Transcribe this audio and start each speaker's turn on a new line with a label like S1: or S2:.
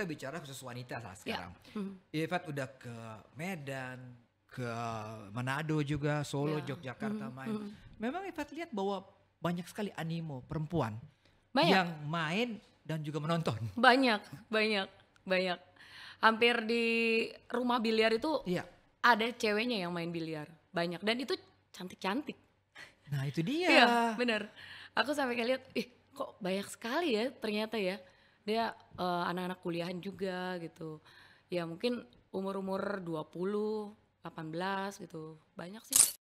S1: kita bicara khusus wanita lah ya. sekarang. Ya. Hmm. udah ke Medan, ke Manado juga, Solo, yeah. Yogyakarta hmm. main. Hmm. Memang Ifat lihat bahwa banyak sekali animo perempuan banyak. yang main dan juga menonton.
S2: Banyak, banyak, banyak. Hampir di rumah biliar itu yeah. ada ceweknya yang main biliar, banyak dan itu cantik-cantik.
S3: Nah itu dia. Iya,
S2: bener. Aku sampai kayak lihat, ih kok banyak sekali ya ternyata ya dia anak eh, anak-anak kuliahan juga gitu ya mungkin umur-umur 20 18 gitu banyak sih